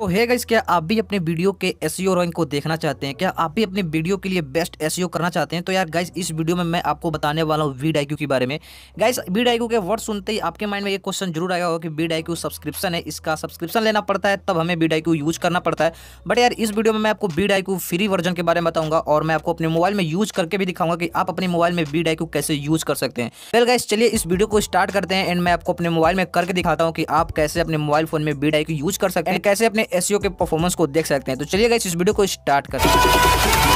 तो है गाइस क्या आप भी अपने वीडियो के एस रैंक e को देखना चाहते हैं क्या आप भी अपने वीडियो के लिए बेस्ट एस e करना चाहते हैं तो यार गाइस इस वीडियो में मैं आपको बताने वाला हूँ वीड आई के बारे में गाइस वीड आई के वर्ड सुनते ही आपके माइंड में ये क्वेश्चन जरूर आएगा होगा कि वीड आई सब्सक्रिप्शन है इसका सब्सक्रिप्शन लेना पड़ता है तब हमें वीड आई यूज करना पड़ता है बट यार इस वीडियो में मैं आपको वीड आई फ्री वर्जन के बारे में बताऊंगा और मैं आपको अपने मोबाइल में यूज करके भी दिखाऊंगा कि आप अपने मोबाइल में वीड आई कैसे यूज कर सकते हैं वेल गाइस चलिए इस वीडियो को स्टार्ट करते हैं एंड मैं आपको अपने मोबाइल में करके दिखाता हूँ कि आप कैसे अपने मोबाइल फोन में वीड आई यूज कर सकते हैं कैसे अपने एस के परफॉर्मेंस को देख सकते हैं तो चलिए इस वीडियो को स्टार्ट करते हैं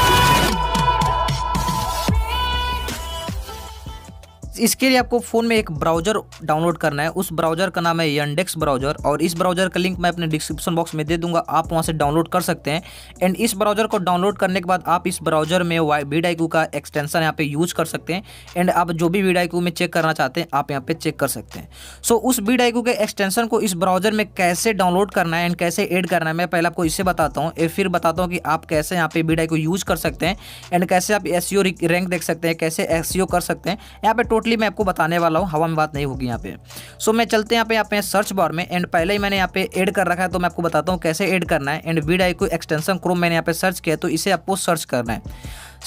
इसके लिए आपको फ़ोन में एक ब्राउज़र डाउनलोड करना है उस ब्राउज़र का नाम है यनडेक्स ब्राउज़र और इस ब्राउज़र का लिंक मैं अपने डिस्क्रिप्शन बॉक्स में दे दूंगा आप वहाँ से डाउनलोड कर सकते हैं एंड इस ब्राउज़र को डाउनलोड करने के बाद आप इस ब्राउज़र में वाई का एक्सटेंसन यहाँ पे यूज़ कर सकते हैं एंड आप जो भी वी में चेक करना चाहते हैं आप यहाँ पर चेक कर सकते हैं सो उस वी के एक्सटेंसन को इस ब्राउज़र में कैसे डाउनलोड करना है एंड कैसे एड करना है मैं पहले आपको इसे बताता हूँ फिर बताता हूँ कि आप कैसे यहाँ पे को यूज़ कर सकते हैं एंड कैसे आप एस रैंक e देख सकते हैं कैसे एस e कर सकते हैं यहाँ पर टोटल एक्जैक्टली मैं आपको बताने वाला हूँ हवा में बात नहीं होगी यहाँ पे सो मैं चलते यहाँ पे यहाँ पे सर्च बार में एंड पहले ही मैंने यहाँ पे ऐड कर रखा है तो मैं आपको बताता हूँ कैसे ऐड करना है एंड वीड आई को एक्सटेंशन क्रोम मैंने यहाँ पे सर्च किया तो इसे आपको सर्च करना है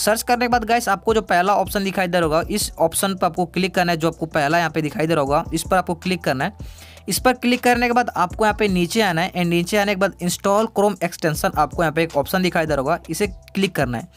सर्च करने के बाद गाइस आपको जो पहला ऑप्शन दिखाई दे रहा होगा इस ऑप्शन पर आपको क्लिक करना है जो आपको पहला यहाँ पे दिखाई दे रहा होगा इस पर आपको क्लिक करना है इस पर क्लिक करने के बाद आपको यहाँ पे नीचे आना है एंड नीचे आने के बाद इंस्टॉल क्रोम एक्सटेंशन आपको यहाँ पे एक ऑप्शन दिखाई दे रहा होगा इसे क्लिक करना है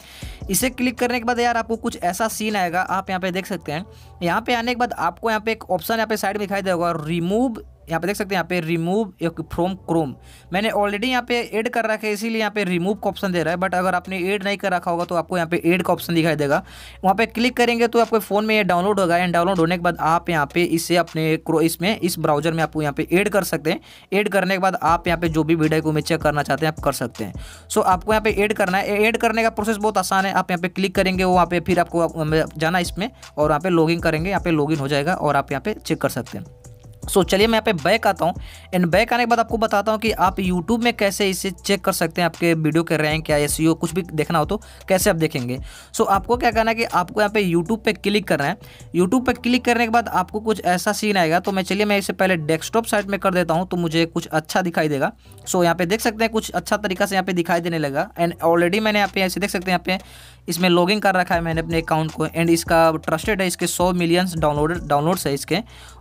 इसे क्लिक करने के बाद यार आपको कुछ ऐसा सीन आएगा आप यहाँ पे देख सकते हैं यहाँ पे आने के बाद आपको यहाँ पे एक ऑप्शन यहाँ पे साइड में दिखाई देगा रिमूव यहाँ पे देख सकते हैं यहाँ पे रिमूव फ्रॉम क्रोम मैंने ऑलरेडी यहाँ पे ऐड कर रखा है इसीलिए यहाँ पे रिमूव का ऑप्शन दे रहा है बट अगर आपने ऐड नहीं कर रखा होगा तो आपको यहाँ पे ऐड का ऑप्शन दिखाई देगा वहाँ पे क्लिक करेंगे तो आपके फ़ोन में ये डाउनलोड होगा एंड डाउनलोड होने के बाद आप यहाँ पे इसे अपने इसमें इस ब्राउजर में आपको यहाँ पे एड कर सकते हैं एड करने के बाद आप यहाँ पे जो भी वीडियो को में चेक करना चाहते हैं आप कर सकते हैं सो आपको यहाँ पे ऐड करना है एड करने का प्रोसेस बहुत आसान है आप यहाँ पे क्लिक करेंगे वहाँ पे फिर आपको जाना इसमें और वहाँ पे लॉगिन करेंगे यहाँ पे लॉग हो जाएगा और आप यहाँ पे चेक कर सकते हैं सो so, चलिए मैं यहाँ पे बैक आता हूँ एंड बैक आने के बाद आपको बताता हूँ कि आप यूट्यूब में कैसे इसे चेक कर सकते हैं आपके वीडियो के रैंक या एस e कुछ भी देखना हो तो कैसे आप देखेंगे सो so, आपको क्या करना है कि आपको यहाँ पे यूट्यूब पे क्लिक करना है यूट्यूब पे क्लिक करने के बाद आपको कुछ ऐसा सीन आएगा तो मैं चलिए मैं इसे पहले डेस्कटॉप साइड में कर देता हूँ तो मुझे कुछ अच्छा दिखाई देगा सो so, यहाँ पे देख सकते हैं कुछ अच्छा तरीका से यहाँ पे दिखाई देने लगा एंड ऑलरेडी मैंने यहाँ पे ऐसे देख सकते हैं यहाँ पे इसमें लॉगिन कर रखा है मैंने अपने अकाउंट को एंड इसका ट्रस्टेड है इसके सौ मिलियंस डाउनलोड डाउनलोड्स है इसके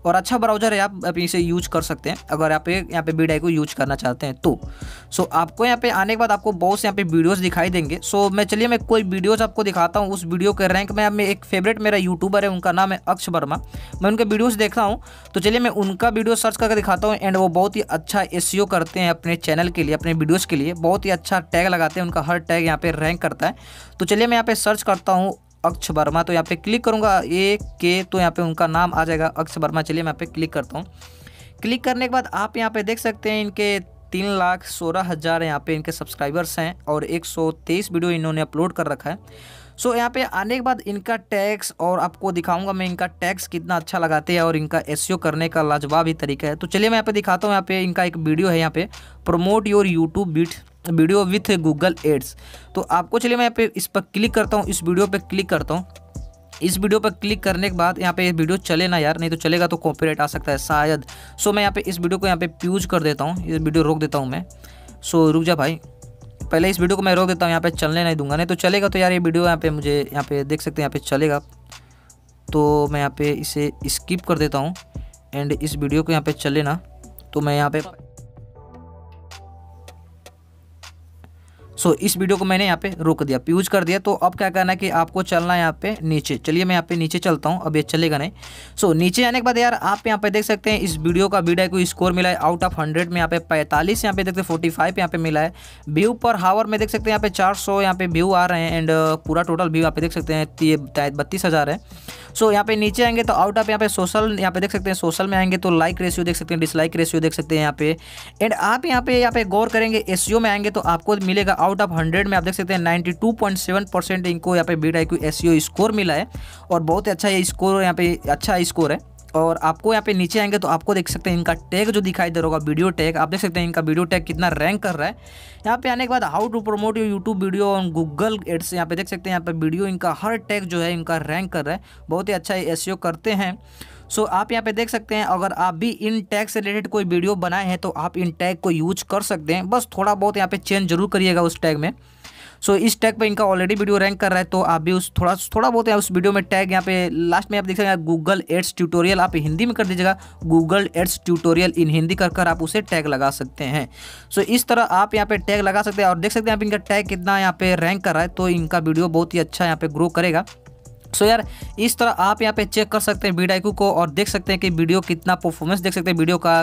और अच्छा ब्राउजर है आप आप अपनी इसे यूज कर सकते हैं अगर आप यहाँ पे बी को यूज करना चाहते हैं तो सो आपको यहाँ पे आने के बाद आपको बहुत से यहाँ पे वीडियोस दिखाई देंगे सो मैं चलिए मैं कोई वीडियोस आपको दिखाता हूँ उस वीडियो के रैंक में मैं एक फेवरेट मेरा यूट्यूबर है उनका नाम है अक्ष वर्मा मैं उनके वीडियोज़ देखता हूँ तो चलिए मैं उनका वीडियो सर्च करके दिखाता हूँ एंड वो बहुत ही अच्छा एस e करते हैं अपने चैनल के लिए अपने वीडियोज़ के लिए बहुत ही अच्छा टैग लगाते हैं उनका हर टैग यहाँ पर रैंक करता है तो चलिए मैं यहाँ पर सर्च करता हूँ अक्ष वर्मा तो यहाँ पे क्लिक करूँगा ए के तो यहाँ पे उनका नाम आ जाएगा अक्ष वर्मा चलिए मैं यहाँ पे क्लिक करता हूँ क्लिक करने के बाद आप यहाँ पे देख सकते हैं इनके तीन लाख सोलह हज़ार यहाँ पे इनके सब्सक्राइबर्स हैं और एक सौ तेईस वीडियो इन्होंने अपलोड कर रखा है सो so, यहाँ पे आने के बाद इनका टैक्स और आपको दिखाऊंगा मैं इनका टैक्स कितना अच्छा लगाते हैं और इनका एस e करने का लाजवाब ही तरीका है तो चलिए मैं यहाँ पे दिखाता हूँ यहाँ पे इनका एक वीडियो है यहाँ पे प्रमोट योर यूट्यूब बीट वीडियो विथ गूगल एड्स तो आपको चलिए मैं यहाँ पे इस पर क्लिक करता हूँ इस वीडियो पर क्लिक करता हूँ इस वीडियो पर क्लिक करने के बाद यहाँ पे ये वीडियो चले ना यार नहीं तो चलेगा तो कॉपीराइट आ सकता है शायद सो मैं यहाँ पे इस वीडियो को यहाँ पे प्यूज कर देता हूँ ये वीडियो रोक देता हूँ मैं सो रुक जा भाई पहले इस वीडियो को मैं रोक देता हूँ यहाँ पे चलने नहीं दूंगा नहीं तो चलेगा तो यार ये वीडियो यहाँ पे मुझे यहाँ पे देख सकते हैं यहाँ पे चलेगा तो मैं यहाँ पे इसे स्किप कर देता हूँ एंड इस वीडियो को यहाँ पे चले ना तो मैं यहाँ पे सो इस वीडियो को मैंने यहाँ पे रोक दिया प्यूज कर दिया तो अब क्या करना है कि आपको चलना है यहाँ पे नीचे चलिए मैं यहाँ पे नीचे चलता हूँ अब ये चलेगा नहीं सो नीचे आने के बाद यार आप यहाँ पे देख सकते हैं इस वीडियो का वीडियो को स्कोर मिला है आउट ऑफ हंड्रेड में यहाँ पे पैंतालीस यहाँ पे देखते हैं फोर्टी फाइव यहाँ पे मिला है व्यू पर हावर में देख सकते हैं यहाँ पे चार सौ यहाँ पे व्यू आ रहे हैं एंड पूरा टोटल व्यू यहाँ पे देख सकते हैं बत्तीस हज़ार है सो यहाँ पे नीचे आएंगे तो आउट ऑफ यहाँ पे सोशल यहाँ पे देख सकते हैं सोशल में आएंगे तो लाइक रेशियो देख सकते हैं डिसलाइक रेशियो देख सकते हैं यहाँ पे एंड आप यहाँ पे यहाँ पे गौर करेंगे एस में आएंगे तो आपको मिलेगा आउट ऑफ हंड्रेड में आप देख सकते हैं नाइन्टी इनको यहाँ पे बीट आई स्कोर मिला है और बहुत अच्छा ये स्कोर यहाँ पे अच्छा स्कोर है और आपको यहाँ पे नीचे आएंगे तो आपको देख सकते हैं इनका टैग जो दिखाई दे रहा होगा वीडियो टैग आप देख सकते हैं इनका वीडियो टैग कितना रैंक कर रहा है यहाँ पे आने के बाद how to promote your YouTube video on Google ads यहाँ पे देख सकते हैं यहाँ पे वीडियो इनका हर टैग जो है इनका रैंक कर रहा है बहुत ही अच्छा एस e करते हैं सो so, आप यहाँ पे देख सकते हैं अगर आप भी इन टैग से रिलेटेड कोई वीडियो बनाए हैं तो आप इन टैग को यूज कर सकते हैं बस थोड़ा बहुत यहाँ पे चेंज जरूर करिएगा उस टैग में सो इस टैग पे इनका ऑलरेडी वीडियो रैंक कर रहा है तो आप भी उस थोड़ा थोड़ा बहुत उस वीडियो में टैग यहाँ पे लास्ट में आप देख सकते हैं गूगल एड्स ट्यूटोरियल आप हिंदी में कर दीजिएगा Google ads tutorial in Hindi कर कर आप उसे टैग लगा सकते हैं सो इस तरह आप यहाँ पे टैग लगा सकते हैं और देख सकते हैं आप इनका टैग कितना यहाँ पे रैंक कर रहा है तो इनका वीडियो बहुत ही अच्छा यहाँ पे ग्रो करेगा सो यार इस तरह आप यहाँ पे चेक कर सकते हैं बीडाइकू को और देख सकते हैं कि वीडियो कितना परफॉर्मेंस देख सकते हैं वीडियो का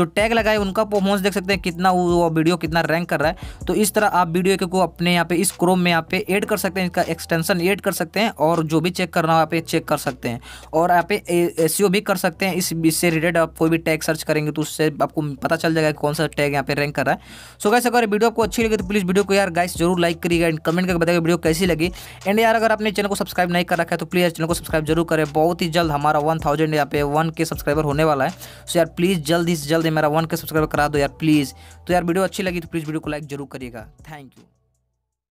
जो टैग लगाए उनका परफॉर्मेंस देख सकते हैं कितना वो वीडियो कितना रैंक कर रहा है तो इस तरह आप वीडियो को अपने यहाँ पे इस क्रोम में यहाँ पे ऐड कर सकते हैं इसका एक्सटेंशन ऐड कर सकते हैं और जो भी चेक करना हो यहाँ पे चेक कर सकते हैं और यहाँ पे एस भी कर सकते हैं इस इससे रिलेटेड आप कोई भी टैग सर्च करेंगे तो उससे आपको पता चल जाएगा कौन सा टैग यहाँ पे रैंक कर रहा है सो गैस अगर वीडियो आपको अच्छी लगी तो प्लीज़ वीडियो को यार गाइस जरूर लाइक करिएगा एंड कमेंट करके बताएगा वीडियो कैसी लगी एंड यार अगर आपने चैनल को सब्सक्राइब नहीं कर रखा है तो प्लीज़ चैनल को सब्सक्राइब जरूर करें बहुत ही जल्द हमारा वन थाउजेंड यहाँ पे वन के सब्सक्राइबर होने वाला है सो यार प्लीज़ जल्द ही से जल्द मेरा वन के सब्सक्राइबर करा दो यार प्लीज़ तो यार वीडियो अच्छी लगी तो प्लीज़ वीडियो को लाइक जरूर करिएगा थैंक यू